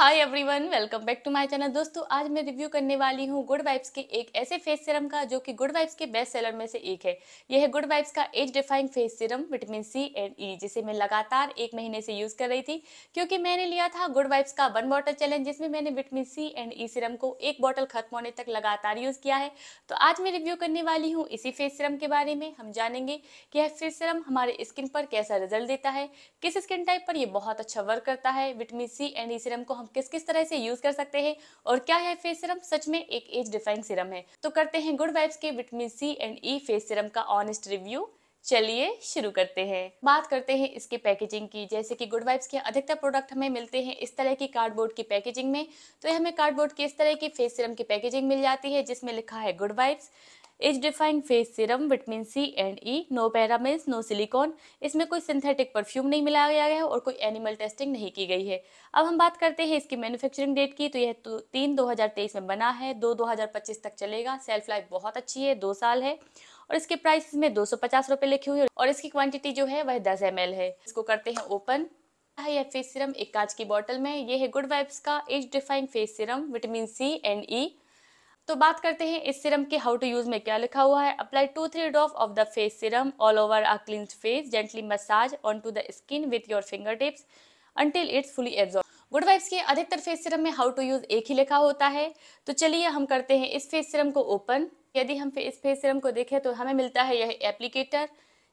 hi everyone welcome back to my channel दोस्तों आज मैं रिव्यू करने वाली हूँ गुड वाइब्स के एक ऐसे फेस सीरम का जो कि गुड वाइब्स के बेस्ट सेलर में से एक है यह है गुड वाइब्स का age defying face serum vitamin C and E जिसे मैं लगातार एक महीने से यूज़ कर रही थी क्योंकि मैंने लिया था गुड वाइब्स का वन बॉटल चैलेंज जिसमें मैंने vitamin C and E serum को एक बॉटल खत्म होने तक लगातार यूज़ किया है तो आज मैं रिव्यू करने वाली हूँ इसी फेस सीरम के बारे में हम जानेंगे कि यह फेस सीरम हमारे स्किन पर कैसा रिजल्ट देता है किस स्किन टाइप पर यह बहुत अच्छा वर्क करता है vitamin C and E serum को हम किस किस तरह से यूज कर सकते हैं और क्या है फेस सिरम सच में एक एज डिफाइंग सिरम है तो करते हैं गुड वाइब्स के vitamin C and E face serum का ऑनेस्ट रिव्यू चलिए शुरू करते हैं बात करते हैं इसके पैकेजिंग की जैसे कि गुड वाइब्स के अधिकतर प्रोडक्ट हमें मिलते हैं इस तरह की कार्डबोर्ड की पैकेजिंग में तो हमें कार्डबोर्ड की इस तरह की फेस सिरम की पैकेजिंग मिल जाती है जिसमें लिखा है Good Vibes age defying face serum vitamin C and E no parabens no silicone इसमें कोई सिंथेटिक परफ्यूम नहीं मिलाया गया है और कोई एनिमल टेस्टिंग नहीं की गई है अब हम बात करते हैं इसकी मैन्युफैक्चरिंग डेट की तो यह तो तीन तेईस में बना है दो पच्चीस तक चलेगा सेल्फ लाइफ बहुत अच्छी है दो साल है और इसके प्राइस में दो सौ लिखी हुई है और इसकी क्वान्टिटी जो है वह दस एम है इसको करते हैं ओपन है यह फेस सिरम एक कांच की बोतल में यह है गुड वाइब्स का age defying face serum vitamin C and E तो बात करते हैं इस सिरम के हाउ टू यूज में क्या लिखा हुआ है apply two three drop of the face serum all over a clean face gently massage on to the skin with your finger tips until it's fully absorb Good Vibes के अधिकतर face serum में how to use एक ही लिखा होता है तो चलिए हम करते हैं इस फेस सिरम को ओपन यदि हम इस फेस सिरम को देखें तो हमें मिलता है यह एप्लीकेटर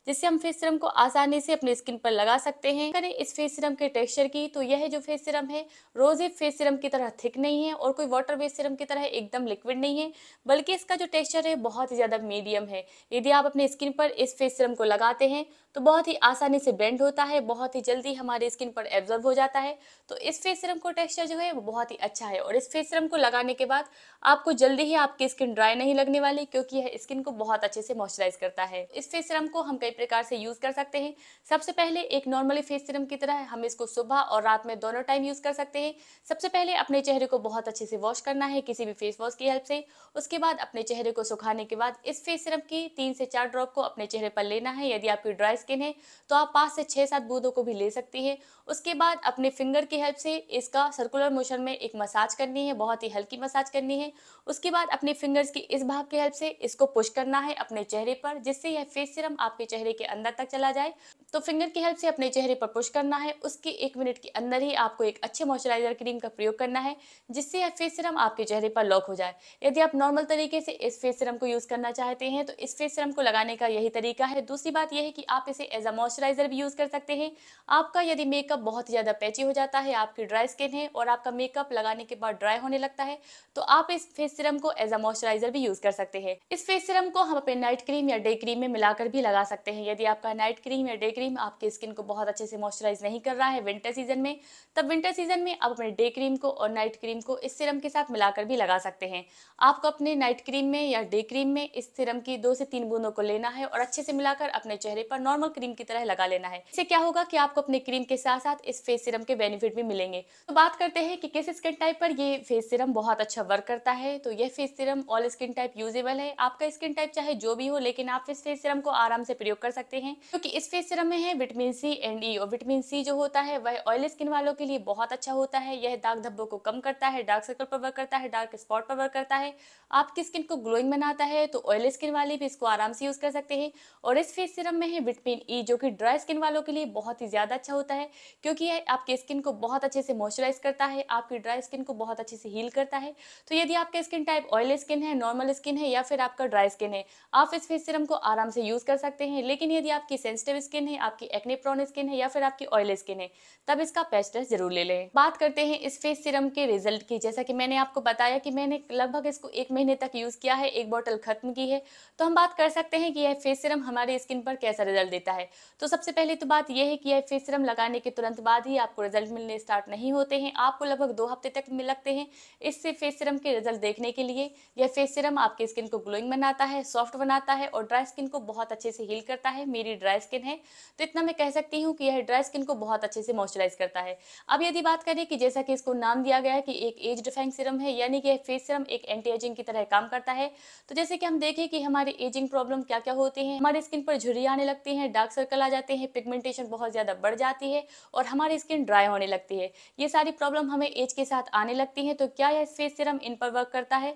जिससे हम फेस सिरम को आसानी से अपने स्किन पर लगा सकते हैं करें इस फेस सिरम के टेक्सचर की तो यह जो फेस सिरम है रोजे फेस सिरम की तरह थिक नहीं है और कोई वाटर बेस्ड सिरम की तरह एकदम लिक्विड नहीं है बल्कि इसका जो टेक्सचर है बहुत ही ज़्यादा मीडियम है यदि आप अपने स्किन पर इस फेस सिरम को लगाते हैं तो बहुत ही आसानी से ब्लेंड होता है बहुत ही जल्दी हमारी स्किन पर एब्जॉर्व हो जाता है तो इस फेस सीरम को टेक्सचर जो है वो बहुत ही अच्छा है और इस फेस सीरम को लगाने के बाद आपको जल्दी ही आपकी स्किन ड्राई नहीं लगने वाली क्योंकि यह स्किन को बहुत अच्छे से मॉइस्चराइज करता है इस फेस सीरम को हम कई प्रकार से यूज़ कर सकते हैं सबसे पहले एक नॉर्मली फेस सीरम की तरह हम इसको सुबह और रात में दोनों टाइम यूज़ कर सकते हैं सबसे पहले अपने चेहरे को बहुत अच्छे से वॉश करना है किसी भी फेस वॉश की हेल्प से उसके बाद अपने चेहरे को सुखाने के बाद इस फेस सीरम की तीन से चार ड्रॉप को अपने चेहरे पर लेना है यदि आपकी ड्राई स्किन है तो आप पाँच से छः सात बूंदों को भी ले सकती हैं उसके बाद अपने फिंगर की हेल्प से इसका सर्कुलर मोशन में एक मसाज करनी है बहुत ही हल्की मसाज करनी है उसके बाद अपने फिंगर्स की इस भाग की हेल्प से इसको पुश करना है अपने चेहरे पर जिससे यह फेस सिरम आपके चेहरे के अंदर तक चला जाए तो फिंगर की हेल्प से अपने चेहरे पर पुश करना है उसके एक मिनट के अंदर ही आपको एक अच्छे मॉइस्चराइजर क्रीम का प्रयोग करना है जिससे यह फेस सिरम आपके चेहरे पर लॉक हो जाए यदि आप नॉर्मल तरीके से इस फेस सिरम को यूज़ करना चाहते हैं तो इस फेस सिरम को लगाने का यही तरीका है दूसरी बात यह है कि आप इसे एज अ मॉइस्चराइजर भी यूज़ कर सकते हैं आपका यदि मेकअप बहुत ज़्यादा पैची हो जाता है आपकी ड्राई स्किन है और आपका मेकअप लगाने के बाद ड्राई होने लगता है तो आप इस फेस सिरम को एज अ मॉइस्चराइजर भी यूज़ कर सकते हैं इस फेस सिरम को हम अपने नाइट क्रीम या डे क्रीम में मिलाकर भी लगा सकते हैं यदि आपका नाइट क्रीम या डे क्रीम आपकी स्किन को बहुत अच्छे से मॉइस्चराइज नहीं कर रहा है विंटर सीजन में तब विंटर सीजन में आप अपने डे क्रीम को और नाइट क्रीम को इस सिरम के साथ मिलाकर भी लगा सकते हैं आपको अपने नाइट क्रीम में या डे क्रीम में इस सिरम की दो से तीन बूंदों को लेना है और अच्छे से मिलाकर अपने चेहरे पर नॉर्मल नॉर्मल क्रीम की तरह लगा लेना है इससे क्या होगा कि आपको अपने क्रीम के साथ साथ इस फेस सीरम के बेनिफिट भी मिलेंगे तो बात करते हैं कि किस स्किन टाइप पर ये फेस सीरम बहुत अच्छा वर्क करता है तो यह face serum all skin type usable है आपका स्किन टाइप चाहे जो भी हो लेकिन आप इस फेस सीरम को आराम से प्रयोग कर सकते हैं क्योंकि इस फेस सीरम में है विटामिन सी एंड ई और विटामिन सी जो होता है वह ऑयल स्किन वालों के लिए बहुत अच्छा होता है यह दाग धब्बों को कम करता है डार्क सर्कल पर वर्क करता है डार्क स्पॉट पर वर्क करता है आपकी स्किन को ग्लोइंग बनाता है तो ऑयल स्किन वाले भी इसको आराम से यूज कर सकते हैं और इस फेस सीरम में है विटामिन विटामिन ई जो कि ड्राई स्किन वालों के लिए बहुत ही ज़्यादा अच्छा होता है क्योंकि यह आपके स्किन को बहुत अच्छे से मॉइस्चराइज करता है आपकी ड्राई स्किन को बहुत अच्छे से हील करता है तो यदि आपका स्किन टाइप ऑयल स्किन है नॉर्मल स्किन है या फिर आपका ड्राई स्किन है आप इस फेस सिरम को आराम से यूज़ कर सकते हैं लेकिन यदि आपकी सेंसिटिव स्किन है आपकी एक्नेप्रॉन स्किन है या फिर आपकी ऑयल स्किन है तब इसका पेस्ट टेस्ट जरूर ले लें बात करते हैं इस फेस सिरम के रिजल्ट की जैसा कि मैंने आपको बताया कि मैंने लगभग इसको एक महीने तक यूज़ किया है एक बॉटल खत्म की है तो हम बात कर सकते हैं कि यह फेस सिरम हमारे स्किन पर कैसा रिजल्ट देता है तो सबसे पहले तो बात यह है कि यह फेस सीरम लगाने के तुरंत बाद ही आपको रिजल्ट मिलने स्टार्ट नहीं होते हैं आपको लगभग दो हफ्ते तक मिल लगते हैं इससे फेस सीरम के रिजल्ट देखने के लिए यह फेस सीरम आपके स्किन को ग्लोइंग बनाता है सॉफ्ट बनाता है और ड्राई स्किन को बहुत अच्छे से हील करता है मेरी ड्राई स्किन है तो इतना मैं कह सकती हूँ कि यह ड्राई स्किन को बहुत अच्छे से मॉइस्चराइज करता है अब यदि बात करें कि जैसा कि इसको नाम दिया गया है कि एक एज डिफाइंग सीरम है यानी कि यह फेस सीरम एक एंटी एजिंग की तरह काम करता है तो जैसे कि हम देखें कि हमारे एजिंग प्रॉब्लम क्या क्या होते हैं हमारे स्किन पर झुरी आने लगती है हैं डार्क सर्कल आ जाते हैं पिगमेंटेशन बहुत ज़्यादा बढ़ जाती है और हमारी स्किन ड्राई होने लगती है ये सारी प्रॉब्लम हमें एज के साथ आने लगती हैं तो क्या यह फेस सिरम इन पर वर्क करता है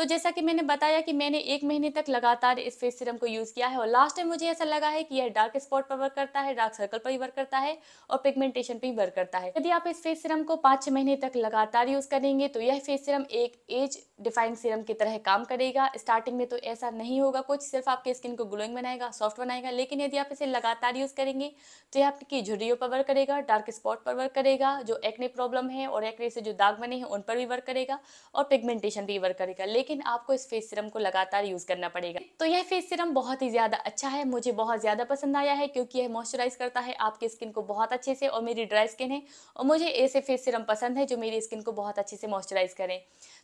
तो जैसा कि मैंने बताया कि मैंने एक महीने तक लगातार इस फेस सीरम को यूज़ किया है और लास्ट टाइम मुझे ऐसा लगा है कि यह डार्क स्पॉट पर वर्क करता है डार्क सर्कल पर भी वर्क करता है और पिगमेंटेशन पर भी वर्क करता है यदि आप इस फेस सीरम को पाँच छह महीने तक लगातार यूज़ करेंगे तो यह फेस सीरम एक एज डिफाइंग सीरम की तरह काम करेगा स्टार्टिंग में तो ऐसा नहीं होगा कुछ सिर्फ आपके स्किन को ग्लोइंग बनाएगा सॉफ्ट बनाएगा लेकिन यदि आप इसे लगातार यूज़ करेंगे तो यह आपकी झुर्रियों पर वर्क करेगा डार्क स्पॉट पर वर्क करेगा जो एक्ने प्रॉब्लम है और एक्ने से जो दाग बने हैं उन पर भी वर्क करेगा और पिगमेंटेशन भी वर्क करेगा लेकिन लेकिन आपको इस फेस सिरम को लगातार यूज़ करना पड़ेगा तो यह फेस सिरम बहुत ही ज़्यादा अच्छा है मुझे बहुत ज़्यादा पसंद आया है क्योंकि यह मॉइस्चराइज करता है आपकी स्किन को बहुत अच्छे से और मेरी ड्राई स्किन है और मुझे ऐसे फेस सिरम पसंद है जो मेरी स्किन को बहुत अच्छे से मॉइस्चराइज करें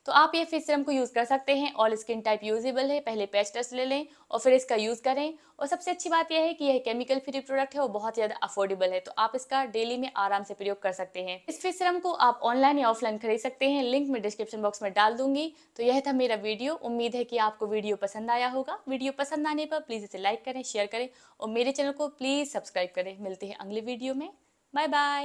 तो आप ये फेस सीरम को यूज़ कर सकते हैं ऑल स्किन टाइप यूजेबल है पहले पैच टेस्ट ले लें और फिर इसका यूज़ करें और सबसे अच्छी बात यह है कि यह केमिकल फ्री प्रोडक्ट है और बहुत ज़्यादा अफोर्डेबल है तो आप इसका डेली में आराम से प्रयोग कर सकते हैं इस फेस सीरम को आप ऑनलाइन या ऑफलाइन खरीद सकते हैं लिंक मैं डिस्क्रिप्शन बॉक्स में डाल दूंगी तो यह था मेरा वीडियो उम्मीद है कि आपको वीडियो पसंद आया होगा वीडियो पसंद आने पर प्लीज़ इसे लाइक करें शेयर करें और मेरे चैनल को प्लीज़ सब्सक्राइब करें मिलते हैं अगले वीडियो में बाय बाय